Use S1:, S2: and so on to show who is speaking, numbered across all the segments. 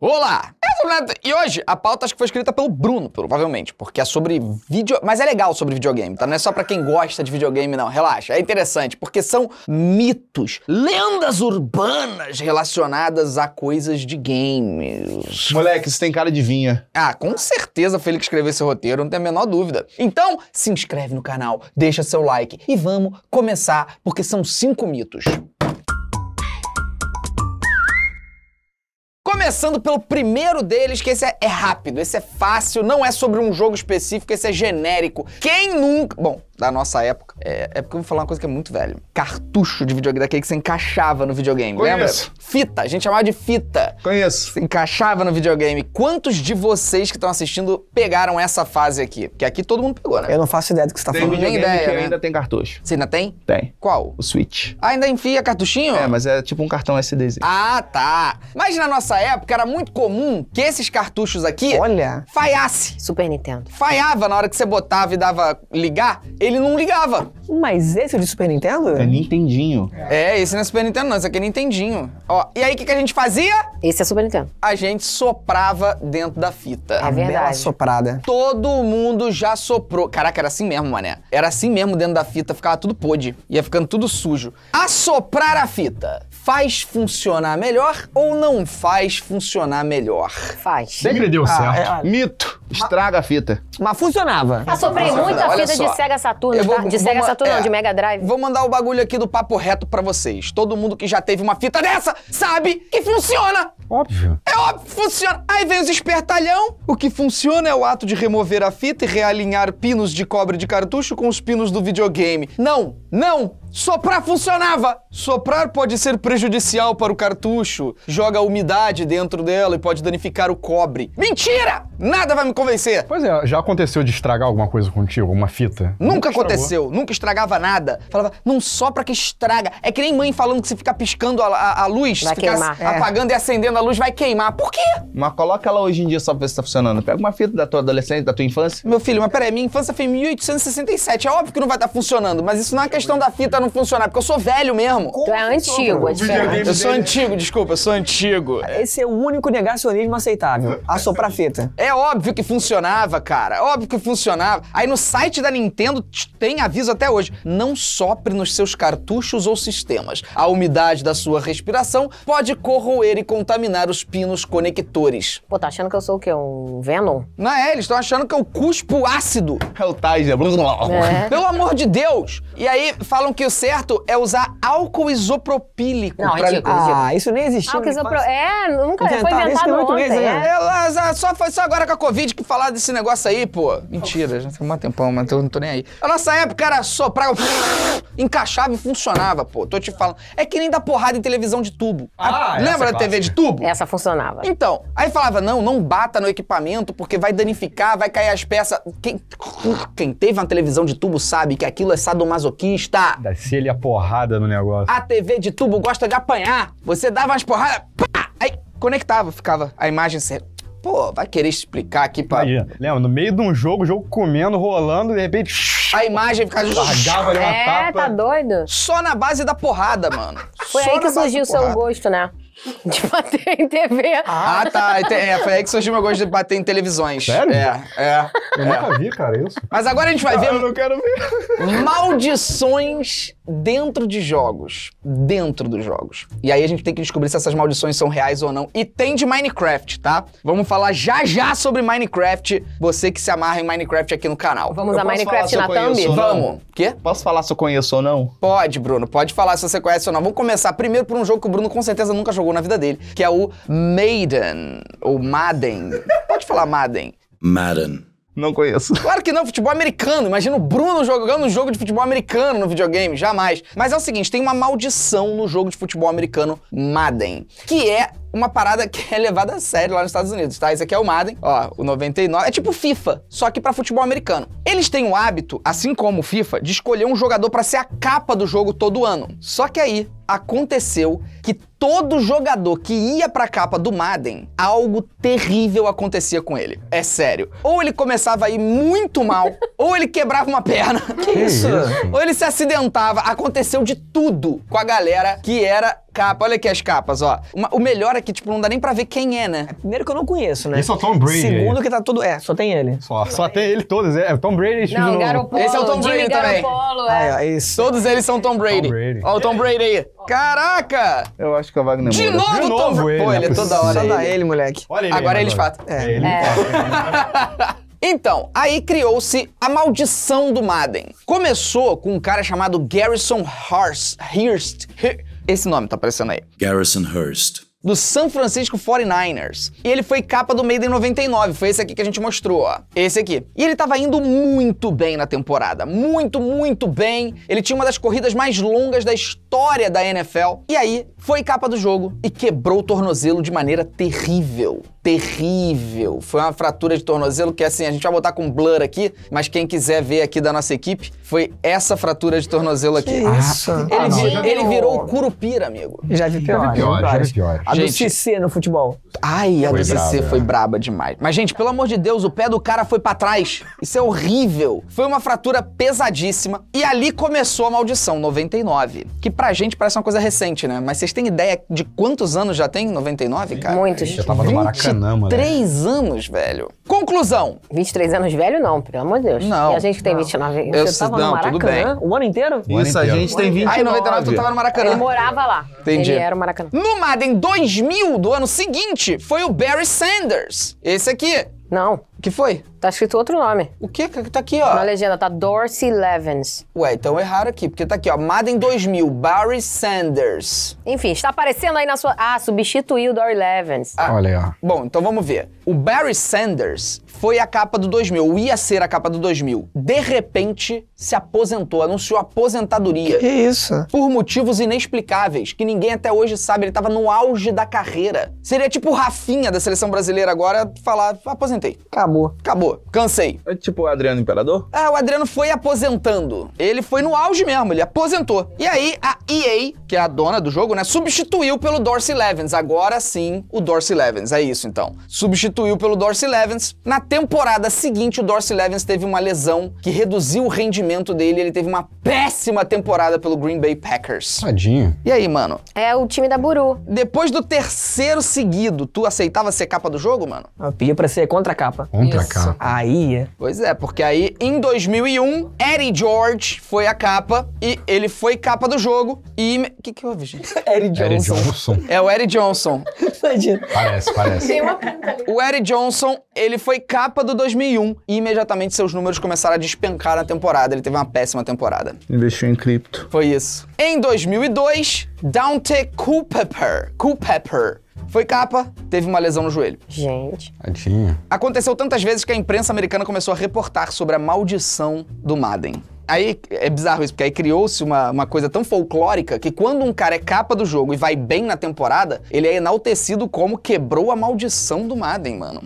S1: Olá! E hoje a pauta acho que foi escrita pelo Bruno, provavelmente, porque é sobre vídeo. Mas é legal sobre videogame, tá? Não é só para quem gosta de videogame, não. Relaxa, é interessante, porque são mitos, lendas urbanas relacionadas a coisas de games. Moleque, isso tem cara de vinha. Ah, com certeza foi ele que escreveu esse roteiro, não tem a menor dúvida. Então, se inscreve no canal, deixa seu like e vamos começar, porque são cinco mitos. Começando pelo primeiro deles, que esse é, é rápido, esse é fácil, não é sobre um jogo específico, esse é genérico. Quem nunca. Bom, da nossa época. É, é porque eu vou falar uma coisa que é muito velha. Cartucho de videogame, daquele que você encaixava no videogame, Conheço. lembra? Fita, a gente chamava de fita. Conheço. Você encaixava no videogame. Quantos de vocês que estão assistindo pegaram essa fase aqui? Que aqui todo mundo pegou, né? Eu não faço ideia do que você tá tem falando. Nem ideia, que né? ainda tem cartucho. Você ainda tem? Tem. Qual? O Switch. Ah, ainda enfia cartuchinho? É, mas é tipo um cartão SDZ. Ah, tá. Mas na nossa época era muito comum que esses cartuchos aqui... Olha! Falhasse. Super Nintendo. Falhava na hora que você botava e dava ligar ele não ligava. Mas esse é de Super Nintendo? É
S2: Nintendinho.
S1: É, esse não é Super Nintendo, não. Esse aqui é Nintendinho. Ó, e aí o que, que a gente fazia? Esse é Super Nintendo. A gente soprava dentro da fita. É verdade. Bela soprada. Todo mundo já soprou. Caraca, era assim mesmo, mané. Era assim mesmo dentro da fita, ficava tudo podre. Ia ficando tudo sujo. Assoprar a fita faz funcionar melhor ou não faz funcionar melhor? Faz. Sempre deu ah, certo. Ah, é,
S2: Mito. Estraga a fita. Mas
S1: funcionava. Eu sofri muita fita de Sega Saturno, vou, tá? De Sega Saturno, é, não, de Mega Drive. Vou mandar o bagulho aqui do papo reto para vocês. Todo mundo que já teve uma fita dessa sabe que funciona. Óbvio. É óbvio, funciona. Aí vem os espertalhão. O que funciona é o ato de remover a fita e realinhar pinos de cobre de cartucho com os pinos do videogame. Não, não, Soprar funcionava! Soprar pode ser prejudicial para o cartucho, joga umidade dentro dela e pode danificar o cobre. Mentira! Nada vai me convencer! Pois é,
S2: já aconteceu de estragar alguma coisa contigo, uma fita? Nunca, nunca aconteceu,
S1: nunca estragava nada. Falava, não sopra que estraga. É que nem mãe falando que se ficar piscando a, a, a luz, vai queimar. É. apagando e acendendo a luz, vai queimar. Por quê?
S2: Mas coloca ela hoje em dia só pra ver se tá funcionando. Pega uma fita da tua adolescente, da tua infância.
S1: Meu filho, mas peraí, minha infância foi em 1867. É óbvio que não vai estar tá funcionando, mas isso não é questão da fita não funcionar, porque eu sou velho mesmo. Tu é antigo, é diferente. Eu sou antigo, desculpa, eu sou antigo. Esse é o único negacionismo aceitável. a é fita. É óbvio que funcionava, cara. É óbvio que funcionava. Aí no site da Nintendo tem aviso até hoje. Não sopre nos seus cartuchos ou sistemas. A umidade da sua respiração pode corroer e contaminar os pinos conectores. Pô, tá achando que eu sou o quê? Um Venom? Não é, eles estão achando que eu cuspo ácido. É o Tiger. É. Pelo amor de Deus! E aí falam que o certo é usar álcool isopropílico. Não, pra... É ridículo, é ridículo. Ah, isso nem existia. Álcool isopropílico. É, nunca foi tá, inventado é muito ontem. Vezes, é. Né? Ah, só, foi só agora com a Covid que falaram desse negócio aí, pô. Mentira, já tem um tempão, mas eu não tô nem aí. A nossa época era soprar encaixava e funcionava, pô. Tô te falando. É que nem da porrada em televisão de tubo. Ah, a... Lembra da TV de tubo? Essa funcionava. Então, aí falava, não, não bata no equipamento porque vai danificar, vai cair as peças. Quem, quem teve uma televisão de tubo sabe que aquilo é sadomasoquista. Se ele a porrada no negócio. A TV de tubo gosta de apanhar. Você dava umas porradas, pá! Aí conectava, ficava a imagem certa. Pô, vai querer explicar aqui pra. Imagina. Lembra, no meio de um jogo, o jogo comendo, rolando, de repente. A imagem ficava. Largava ali uma é, tapa. tá doido? Só na base da porrada, mano. Foi Só aí que surgiu o seu gosto, né? de bater em TV. Ah, tá. É, foi aí que surgiu meu gosto de bater em televisões. Sério? É, é. Eu é. nunca vi, cara, isso. Mas agora a gente vai ah, ver. Eu não quero ver. Maldições dentro de jogos. Dentro dos jogos. E aí a gente tem que descobrir se essas maldições são reais ou não. E tem de Minecraft, tá? Vamos falar já já sobre Minecraft. Você que se amarra em Minecraft aqui no canal. Vamos a Minecraft na thumb? Vamos. Quê? Posso falar se eu conheço ou não? Pode, Bruno. Pode falar se você conhece ou não. Vamos começar primeiro por um jogo que o Bruno com certeza nunca jogou na vida dele, que é o Maiden, ou Madden. Pode falar Madden.
S2: Madden. Não conheço.
S1: Claro que não, futebol americano. Imagina o Bruno jogando um jogo de futebol americano no videogame, jamais. Mas é o seguinte, tem uma maldição no jogo de futebol americano Madden, que é uma parada que é levada a sério lá nos Estados Unidos, tá? Esse aqui é o Madden, ó, o 99, é tipo FIFA, só que para futebol americano. Eles têm o hábito, assim como o FIFA, de escolher um jogador para ser a capa do jogo todo ano. Só que aí, aconteceu que todo jogador que ia pra capa do Madden, algo terrível acontecia com ele. É sério. Ou ele começava a ir muito mal, ou ele quebrava uma perna. Que isso? ou ele se acidentava. Aconteceu de tudo com a galera que era capa. Olha aqui as capas, ó. Uma, o melhor é que, tipo, não dá nem pra ver quem é, né? Primeiro que eu não conheço, né? Esse é o Tom Brady. Segundo que tá tudo... É, só tem ele. Só, só tem ele, todos. É, é Tom Brady... Não, Garopolo. Esse é o Tom Brady Jimmy também. Garopolo, é. Ah, é, isso. Todos eles são Tom Brady. Tom Brady. Ó o Tom Brady aí. Caraca! Eu acho que é o Wagner De novo, De novo tô... ele. Pô, ele é toda hora. Só dá ele, moleque. Olha ele agora ele de fato. É, é, ele é. Então, aí criou-se a maldição do Madden. Começou com um cara chamado Garrison Hurst. Hearst. Esse nome tá aparecendo aí. Garrison Hearst do San Francisco 49ers. E ele foi capa do Made in 99, foi esse aqui que a gente mostrou, ó. Esse aqui. E ele tava indo muito bem na temporada, muito, muito bem. Ele tinha uma das corridas mais longas da história da NFL. E aí, foi capa do jogo e quebrou o tornozelo de maneira terrível terrível. Foi uma fratura de tornozelo que, assim, a gente vai botar com blur aqui, mas quem quiser ver aqui da nossa equipe, foi essa fratura de tornozelo que aqui. Isso. Ah, tá. ele, não, ele, virou o curupira, amigo. Já vi pior. Já vi pior, já vi pior. A gente, do CC no futebol. Ai, a foi do CC foi né? braba demais. Mas, gente, pelo amor de Deus, o pé do cara foi para trás. Isso é horrível. Foi uma fratura pesadíssima. E ali começou a maldição, 99. Que pra gente parece uma coisa recente, né? Mas vocês têm ideia de quantos anos já tem 99, cara? Muitos. Já tava no Maracanã. Fliperama. Né? Três né? anos, velho. Conclusão. 23 anos velho, não, pelo amor de Deus. Não. E a gente tem não. 29 anos. Eu você tava não, no Maracanã o ano inteiro? O Isso, ano inteiro. a gente tem 29. Aí, 99, tu tava no Maracanã. Ele morava lá. Entendi. Ele era o Maracanã. No Madden 2000, do ano seguinte, foi o Barry Sanders. Esse aqui. Não. Que foi? Tá escrito outro nome. O quê? que? Tá aqui, ó. Na legenda, tá Dorsey Levens. Ué, então erraram aqui, porque tá aqui, ó. Madden 2000, Barry Sanders. Enfim, está aparecendo aí na sua... Ah, substituiu o Dorsey Levens. Ah, Olha aí, ó. Bom, então vamos ver. O Barry Sanders foi a capa do 2000, ia ser a capa do 2000. De repente, se aposentou, anunciou aposentadoria. Que isso? Por motivos inexplicáveis, que ninguém até hoje sabe. Ele tava no auge da carreira. Seria tipo o Rafinha da seleção brasileira agora falar, aposentei acabou. Acabou. Cansei. É tipo o Adriano Imperador? Ah, o Adriano foi aposentando. Ele foi no auge mesmo, ele aposentou. E aí a EA, que é a dona do jogo, né, substituiu pelo Dorsey Levens. Agora sim, o Dorsey Levens. É isso então. Substituiu pelo Dorsey Levens. Na temporada seguinte, o Dorsey Levens teve uma lesão que reduziu o rendimento dele. Ele teve uma péssima temporada pelo Green Bay Packers. Tadinho. E aí, mano? É o time da Buru. Depois do terceiro seguido, tu aceitava ser capa do jogo, mano? Eu pedia pra ser contra a capa. Vamos Isso. pra capa. Aí. É. Pois é, porque aí em 2001, Eddie George foi a capa e ele foi capa do jogo e... O que que houve, gente? Eddie Johnson. Eddie Johnson. É, o Eddie Johnson. parece, parece. O Eddie Johnson, ele foi capa do 2001 e imediatamente seus números começaram a despencar na temporada. Ele teve uma péssima temporada.
S2: Investiu em cripto.
S1: Foi isso. Em 2002, Dante Culpepper, Culpepper foi capa, teve uma lesão no joelho. Gente. Tadinha. Aconteceu tantas vezes que a imprensa americana começou a reportar sobre a maldição do Madden. Aí é bizarro isso, porque aí criou-se uma, uma coisa tão folclórica que quando um cara é capa do jogo e vai bem na temporada, ele é enaltecido como quebrou a maldição do Madden, mano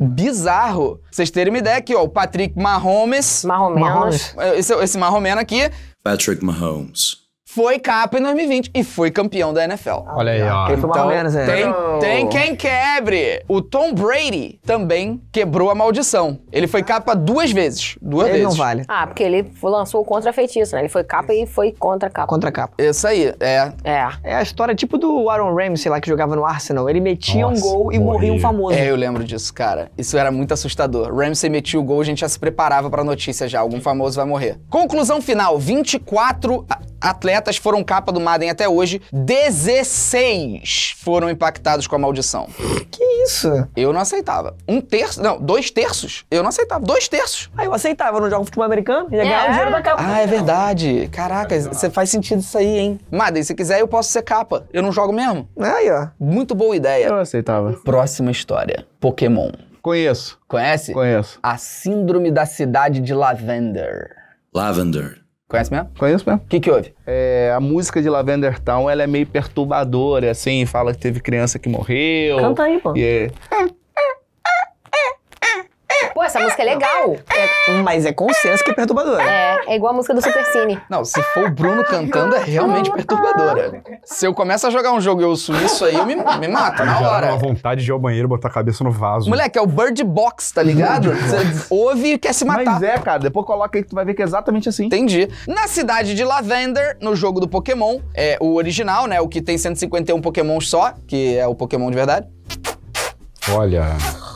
S1: bizarro. Vocês terem uma ideia aqui, ó, o Patrick Mahomes. Mahomes. Mahomes. É, esse, esse Mahomes aqui.
S2: Patrick Mahomes
S1: foi capa em 2020 e foi campeão da NFL. Olha aí, ó. Então, então menos, é. tem, então, tem então, quem quebre. O Tom Brady também quebrou a maldição. Ele foi capa duas vezes. Duas ele vezes. não vale. Ah, porque ele lançou o contra-feitiço, né? Ele foi capa e foi contra-capa. Contra-capa. Isso aí, é. É. É a história tipo do Aaron Ramsey lá, que jogava no Arsenal. Ele metia Nossa, um gol e morria um famoso. É, eu lembro disso, cara. Isso era muito assustador. Ramsey metia o gol, a gente já se preparava pra notícia já. Algum famoso vai morrer. Conclusão final, 24 atletas foram capa do Madden até hoje, 16 foram impactados com a maldição. Que isso? Eu não aceitava. Um terço, não, dois terços. Eu não aceitava, dois terços. Ah, eu aceitava, eu não jogo futebol americano, ia é. ganhar o é. dinheiro da capa. Ah, é verdade. Caraca, você faz sentido isso aí, hein? Madden, se quiser eu posso ser capa. Eu não jogo mesmo. Aí, ó. Muito boa ideia. Eu aceitava. Próxima história. Pokémon. Conheço. Conhece? Conheço. A Síndrome da Cidade de Lavender. Lavender. Conhece mesmo? Conheço mesmo. O que, que houve? É, a música de Lavender Town
S2: ela é meio perturbadora, assim, fala que teve criança que morreu. Canta aí, pô. E é... é
S1: pô, essa música é legal. É, é, mas é consciência que é perturbadora. É, é igual a música do Cine. Não, se for o Bruno cantando, é realmente perturbadora. Se eu começo a jogar um jogo e eu ouço isso aí, eu me, me mato na hora. uma
S2: vontade de ir ao banheiro, botar a cabeça no vaso.
S1: Moleque, é o Bird Box, tá ligado? Você ouve e quer se matar. Mas é, cara, depois coloca aí que tu vai ver que é exatamente assim. Entendi. Na cidade de Lavender, no jogo do Pokémon, é o original, né, o que tem 151 Pokémon só, que é o Pokémon de verdade. Olha.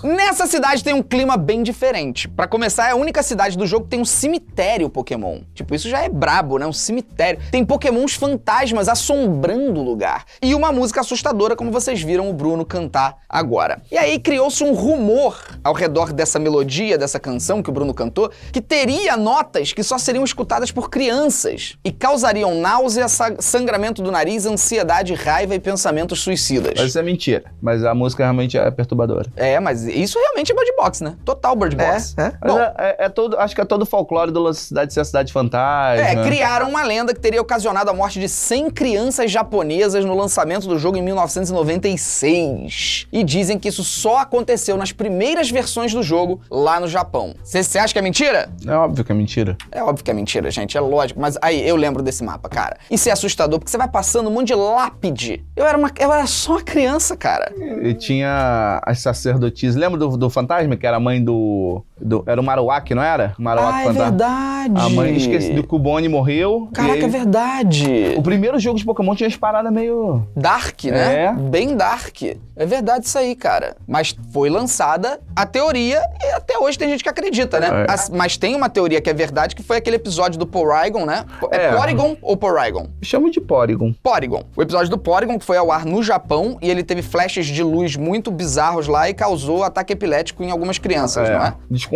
S1: Nessa cidade tem um clima bem diferente. Para começar, é a única cidade do jogo que tem um cemitério Pokémon. Tipo, isso já é brabo, né? Um cemitério. Tem Pokémons fantasmas assombrando o lugar. E uma música assustadora, como vocês viram o Bruno cantar agora. E aí criou-se um rumor ao redor dessa melodia, dessa canção que o Bruno cantou, que teria notas que só seriam escutadas por crianças e causariam náusea, sangramento do nariz, ansiedade, raiva e pensamentos suicidas. Mas isso
S2: é mentira. Mas a música realmente é perturbadora perturbadora.
S1: É, mas isso realmente é bird box, né? Total bird box. É, é. Bom, é, é, é, todo, acho que é todo o folclore do
S2: lance cidade ser a cidade fantasma. É, criaram
S1: uma lenda que teria ocasionado a morte de 100 crianças japonesas no lançamento do jogo em 1996. E dizem que isso só aconteceu nas primeiras versões do jogo lá no Japão. Você acha que é mentira? É
S2: óbvio que é mentira.
S1: É óbvio que é mentira, gente, é lógico. Mas aí, eu lembro desse mapa, cara. Isso é assustador, porque você vai passando um monte de lápide. Eu era, uma, eu era só uma criança, cara.
S2: E tinha as sacerdotisas. Lembra do, do fantasma, que era a mãe do. Do, era o Marowak não era? Marowak ah, é verdade! A mãe esqueci do Cubone morreu.
S1: Caraca, é aí... é verdade! O primeiro jogo de Pokémon tinha as paradas meio... Dark, né? É. Bem dark. É verdade isso aí, cara. Mas foi lançada a teoria e até hoje tem gente que acredita, né? É. mas tem uma teoria que é verdade, que foi aquele episódio do Porygon, né? É, é. Porygon ou Porygon? Chamo de Porygon. Porygon. O episódio do Porygon que foi ao ar no Japão e ele teve flashes de luz muito bizarros lá e causou ataque epilético em algumas crianças, é. não é?
S2: Desculpa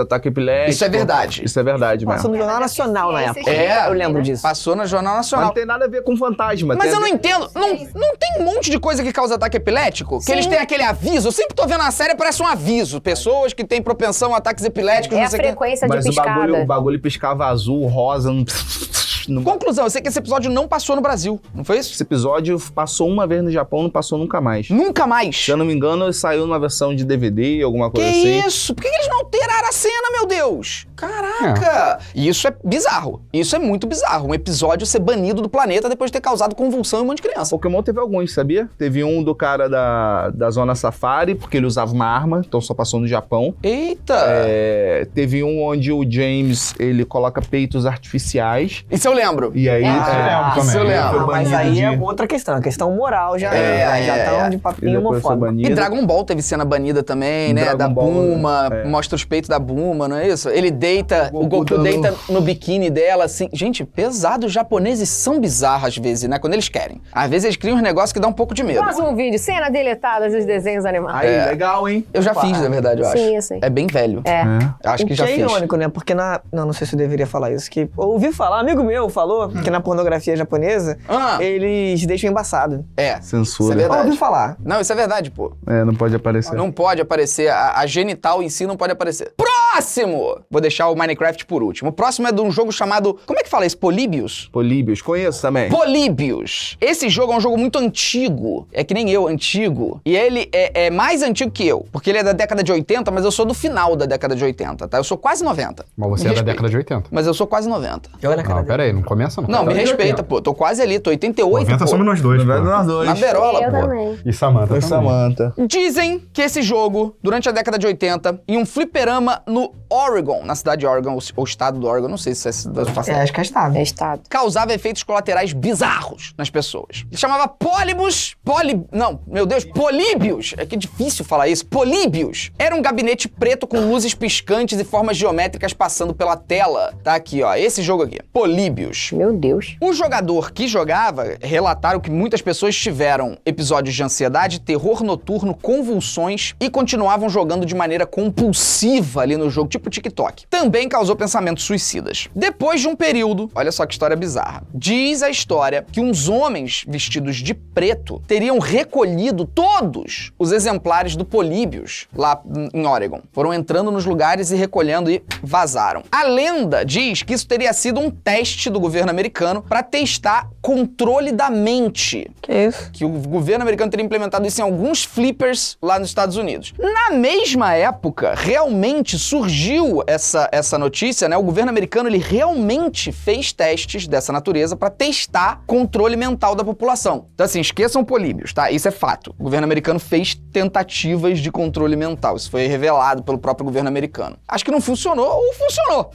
S2: ataque epilético. Isso é verdade. Isso é verdade
S1: Passou Passou no Jornal é Nacional na época. É, eu lembro disso. Passou no Jornal Nacional. não tem nada a ver com fantasma. Mas eu não entendo. Não, é não tem um monte de coisa que causa ataque epilético? Sim. Que eles têm aquele aviso. Eu sempre tô vendo a série, parece um aviso. Pessoas que têm propensão a ataques epiléticos. É a frequência que. de Mas piscada. o bagulho, o bagulho
S2: piscava azul, rosa... Não... Conclusão, eu sei que esse episódio não passou no Brasil, não foi isso? Esse episódio passou uma vez no Japão, não passou nunca mais. Nunca mais? Se eu não me engano, saiu numa versão
S1: de DVD, alguma coisa que assim. Que isso? Por que eles não alteraram a cena, meu Deus? Caraca! É. Isso é bizarro. Isso é muito bizarro. Um episódio ser banido do planeta depois de ter causado convulsão
S2: em um monte de criança. Pokémon teve alguns, sabia? Teve um do cara da, da Zona Safari, porque ele usava uma arma, então só passou no Japão. Eita! É, teve um onde o James, ele coloca peitos artificiais.
S1: Isso é lembro. E aí, ah, é, isso eu lembro também. Ah, mas aí é outra questão, a é questão moral já é, né? é já estão é. de papinho homofóbico. E Dragon Ball teve cena banida também, né? Dragon da Buma, é. mostra os peitos da Buma, não é isso? Ele deita, o Goku, o Goku deita no biquíni dela, assim. Gente, pesado, os japoneses são bizarros às vezes, né? Quando eles querem. Às vezes eles criam uns negócios que dá um pouco de medo. Faz um vídeo, cena deletada dos desenhos animados. Aí, é. legal, hein? Eu já Opa. fiz, na verdade, eu acho. Sim, sim. É bem velho. É. Acho que, já fiz. É irônico, né? Porque na... Não, não sei se eu deveria falar isso. Que ouvi falar, amigo meu, Léo falou uhum. que na pornografia japonesa Ah. eles deixam embaçado. É. Isso é Censura. verdade. Ouviu falar? Não, isso é verdade, pô.
S2: É, não pode aparecer. Não
S1: pode aparecer, a, a genital em si não pode aparecer. Próximo! Vou deixar o Minecraft por último. O próximo é de um jogo chamado. Como é que fala isso? Políbios? Políbios, conheço também. Políbios. Esse jogo é um jogo muito antigo. É que nem eu, antigo. E ele é, é mais antigo que eu. Porque ele é da década de 80, mas eu sou do final da década de 80, tá? Eu sou quase 90. Mas você é da década de 80. Mas eu sou quase 90. Olha, Não, peraí, não começa não. Não, me tá respeita, pô. Tô quase ali, tô 88, 90 pô. somos nós dois, é pô. Nós dois. Na berola, eu pô. Também. E Samantha E também. Samantha. Dizem que esse jogo, durante a década de 80, em um fliperama no Oregon, na cidade de Oregon, ou estado do Oregon, não sei se é cidade do é, acho que é estado. É estado. Causava efeitos colaterais bizarros nas pessoas. Ele chamava Polibus, poli... não, meu Deus, políbios. É que é difícil falar isso. Políbios. Era um gabinete preto com luzes piscantes e formas geométricas passando pela tela. Tá aqui, ó, esse jogo aqui. Políbios. Meu Deus. O jogador que jogava relataram que muitas pessoas tiveram episódios de ansiedade, terror noturno, convulsões e continuavam jogando de maneira compulsiva ali no jogo, tipo TikTok. Também causou pensamentos suicidas. Depois de um período, olha só que história bizarra. Diz a história que uns homens vestidos de preto teriam recolhido todos os exemplares do Políbios lá em Oregon. Foram entrando nos lugares e recolhendo e vazaram. A lenda diz que isso teria sido um teste do governo americano para testar controle da mente. Que isso? Que o governo americano teria implementado isso em alguns flippers lá nos Estados Unidos. Na mesma época, realmente surgiu surgiu essa, essa notícia, né, o governo americano ele realmente fez testes dessa natureza para testar controle mental da população. Então, assim, esqueçam polímios, tá? Isso é fato. O governo americano fez tentativas de controle mental. Isso foi revelado pelo próprio governo americano. Acho que não funcionou ou funcionou.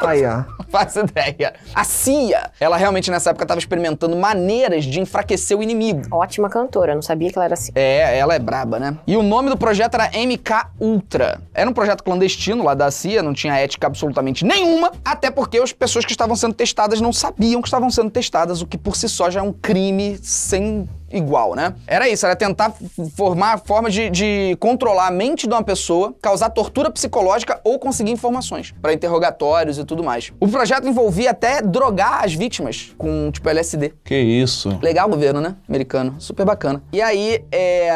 S1: Aí, ó. Faço ideia. A CIA, ela realmente nessa época estava experimentando maneiras de enfraquecer o inimigo. Ótima cantora, não sabia que ela era assim. É, ela é braba, né? E o nome do projeto era MK Ultra. Era um projeto clandestino lá da CIA, não tinha ética absolutamente nenhuma, até porque as pessoas que estavam sendo testadas não sabiam que estavam sendo testadas, o que por si só já é um crime sem igual, né? Era isso, era tentar formar formas de, de, controlar a mente de uma pessoa, causar tortura psicológica ou conseguir informações para interrogatórios e tudo mais. O projeto envolvia até drogar as vítimas com, tipo, LSD. Que
S2: isso.
S1: Legal o governo, né? Americano. Super bacana. E aí, é...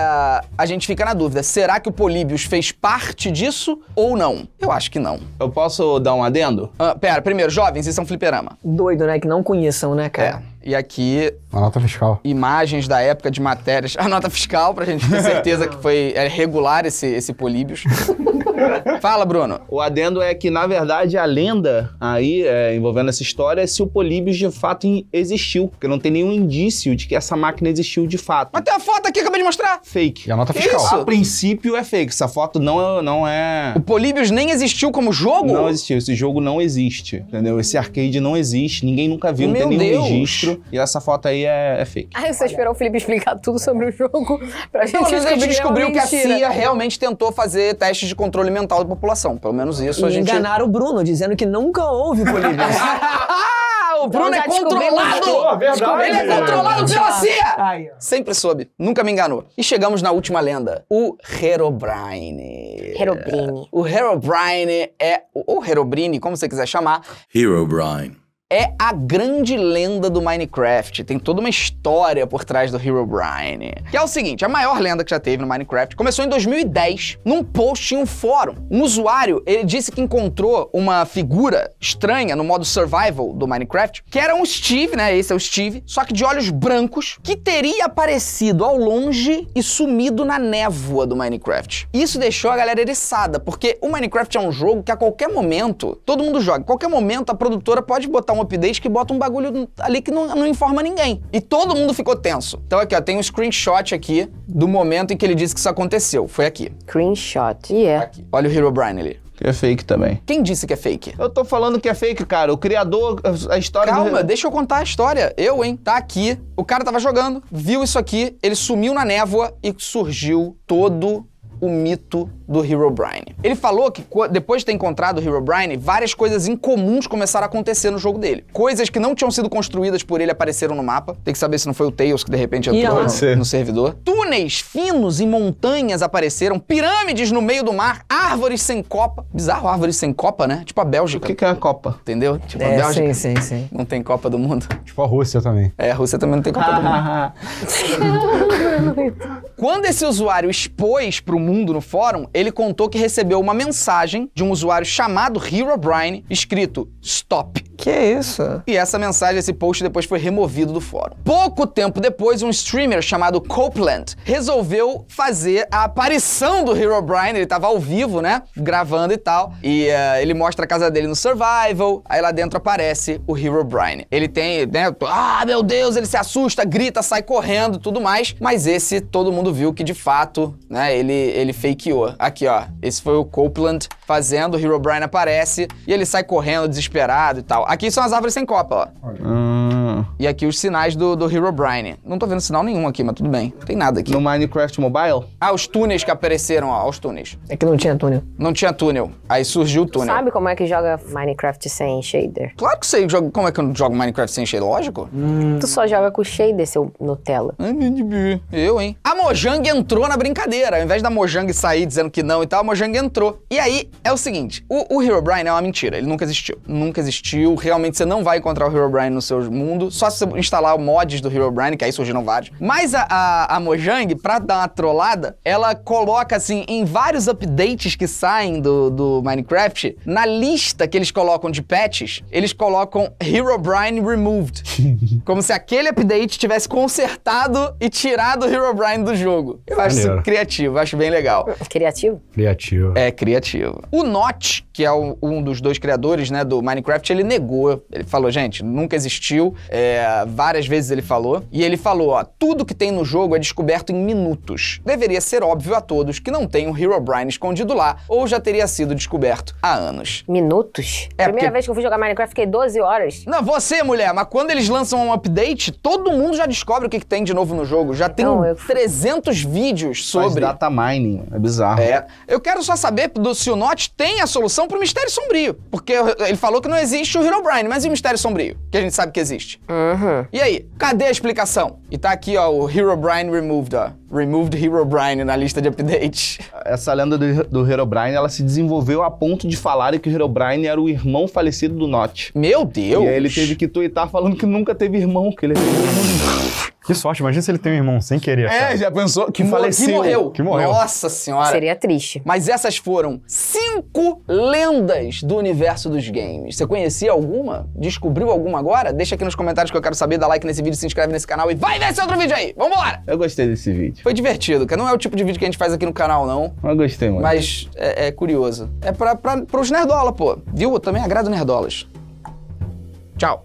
S1: a gente fica na dúvida, será que o Políbios fez parte disso ou não? Eu acho que não. Eu posso dar um adendo? Ah, pera, primeiro, jovens, isso é um fliperama. Doido, né? Que não conheçam, né, cara? É. E aqui. A nota fiscal. Imagens da época de matérias. A nota fiscal, pra gente ter certeza que foi é regular esse, esse Políbios. Fala, Bruno. O adendo é que, na verdade, a lenda
S2: aí é, envolvendo essa história é se o Políbios de fato existiu. Porque não tem nenhum indício de que essa máquina existiu de fato. Mas tem a foto aqui que eu acabei de mostrar. Fake. E é a nota fiscal. Isso? A princípio é fake. Essa foto não, é, não é. O Políbios nem existiu como jogo? Não existiu. Esse jogo não existe. Entendeu? Esse arcade não existe. Ninguém nunca viu, Meu não tem nenhum Deus. registro. E essa foto aí é, é fake.
S1: Ah, você esperou o Felipe explicar tudo sobre o jogo pra gente. Não, menos é a gente descobriu que a CIA realmente tentou fazer testes de controle mental da população. Pelo menos isso e a gente. Enganaram o Bruno, dizendo que nunca houve polígono. Ah, o então Bruno então, é controlado! verdade, Ele é, é, é, é controlado pela CIA! Sempre soube, nunca me enganou. E chegamos na última lenda: o Herobrine. Herobrine. O Herobrine é. Ou Herobrine, como você quiser chamar.
S2: Herobrine
S1: é a grande lenda do Minecraft. Tem toda uma história por trás do Herobrine. Que é o seguinte, a maior lenda que já teve no Minecraft começou em 2010, num post em um fórum. Um usuário, ele disse que encontrou uma figura estranha no modo survival do Minecraft, que era um Steve, né? Esse é o Steve, só que de olhos brancos, que teria aparecido ao longe e sumido na névoa do Minecraft. Isso deixou a galera eriçada, porque o Minecraft é um jogo que a qualquer momento, todo mundo joga, a qualquer momento a produtora pode botar um update que bota um bagulho ali que não, não informa ninguém. E todo mundo ficou tenso. Então aqui, ó, tem um screenshot aqui do momento em que ele disse que isso aconteceu. Foi aqui. Screenshot, e yeah. é. Olha o Herobrine ali. É fake também. Quem disse que é fake? Eu tô falando que é fake, cara. O criador, a história Calma, do... deixa eu contar a história. Eu, hein? Tá aqui. O cara tava jogando, viu isso aqui, ele sumiu na névoa e surgiu todo o mito do Herobrine. Ele falou que depois de ter encontrado o Herobrine, várias coisas incomuns começaram a acontecer no jogo dele. Coisas que não tinham sido construídas por ele apareceram no mapa. Tem que saber se não foi o Tails que de repente entrou no, no servidor. Túneis finos e montanhas apareceram, pirâmides no meio do mar, árvores sem copa. Bizarro, árvores sem copa, né? Tipo a Bélgica. O que, que é a copa? Entendeu? Tipo é, a Bélgica. Sim, sim, sim. Não tem Copa do Mundo. Tipo a Rússia também. É, a Rússia também não tem Copa do Mundo. Quando esse usuário expôs pro mundo Mundo no fórum, ele contou que recebeu uma mensagem de um usuário chamado Hero Brian escrito Stop. Que é isso? E essa mensagem, esse post depois foi removido do fórum. Pouco tempo depois, um streamer chamado Copeland resolveu fazer a aparição do Hero Brian. Ele tava ao vivo, né? Gravando e tal. E uh, ele mostra a casa dele no Survival. Aí lá dentro aparece o Hero Brian. Ele tem, né? Ah, meu Deus, ele se assusta, grita, sai correndo tudo mais. Mas esse todo mundo viu que de fato, né? Ele, ele fakeou. Aqui, ó. Esse foi o Copeland fazendo. O Hero Brian aparece e ele sai correndo, desesperado e tal. Aqui são as árvores sem copa, ó. Hum... E aqui os sinais do, do Herobrine. Não tô vendo sinal nenhum aqui, mas tudo bem. Não tem nada aqui. No Minecraft Mobile? Ah, os túneis que apareceram, ó. Os túneis. É que não tinha túnel. Não tinha túnel. Aí surgiu o túnel. Sabe como é que joga Minecraft sem shader? Claro que sei jogo, como é que eu jogo Minecraft sem shader, lógico. Hum. Tu só joga com shader, seu Nutella. Eu, hein? A Mojang entrou na brincadeira. Ao invés da Mojang sair dizendo que não e tal, a Mojang entrou. E aí, é o seguinte. O, o Herobrine é uma mentira. Ele nunca existiu. Nunca existiu. Realmente, você não vai encontrar o Herobrine no seu mundo só se você instalar mods do Herobrine, que aí surgiram vários. Mas a, a, a Mojang, pra dar uma trollada, ela coloca, assim, em vários updates que saem do, do Minecraft, na lista que eles colocam de patches, eles colocam Herobrine Removed. como se aquele update tivesse consertado e tirado o Herobrine do jogo. Eu acho isso criativo, acho bem legal. Criativo? Criativo. É, criativo. O Notch, que é o, um dos dois criadores né, do Minecraft, ele negou. Ele falou, gente, nunca existiu. É, várias vezes ele falou. E ele falou, ó, tudo que tem no jogo é descoberto em minutos. Deveria ser óbvio a todos que não tem um Herobrine escondido lá, ou já teria sido descoberto há anos. Minutos? É Primeira porque... vez que eu fui jogar Minecraft, fiquei 12 horas. Não, você, mulher, mas quando eles lançam um update, todo mundo já descobre o que, que tem de novo no jogo. Já tem eu... 300 vídeos sobre... Faz data mining, é bizarro. É. Eu quero só saber do, se o Notch tem a solução introdução pro Mistério Sombrio. Porque ele falou que não existe o Herobrine, mas e o Mistério Sombrio? Que a gente sabe que existe. Uhum. E aí, cadê a explicação? E tá aqui, ó, o Herobrine Removed, ó. Removed Herobrine na lista de updates. Essa lenda
S2: do, do Herobrine, ela se desenvolveu a ponto de falarem que o Herobrine era o irmão falecido do Notch. Meu Deus! E aí ele teve que tuitar falando que nunca teve irmão, que ele é irmão.
S1: Que sorte, imagina se ele tem um irmão sem querer. É, achar. É, já pensou? Que, que faleceu. Que morreu. Que morreu. Nossa senhora. Seria triste. Mas essas foram cinco lendas do universo dos games. Você conhecia alguma? Descobriu alguma agora? Deixa aqui nos comentários que eu quero saber, dá like nesse vídeo, se inscreve nesse canal e vai ver esse outro vídeo aí. Vambora! Eu gostei desse vídeo. Foi divertido, Que Não é o tipo de vídeo que a gente faz aqui no canal, não. Eu gostei, mano. Mas é, é curioso. É pra, pra, pros nerdola, pô. Viu? Eu também agrado nerdolas. Tchau.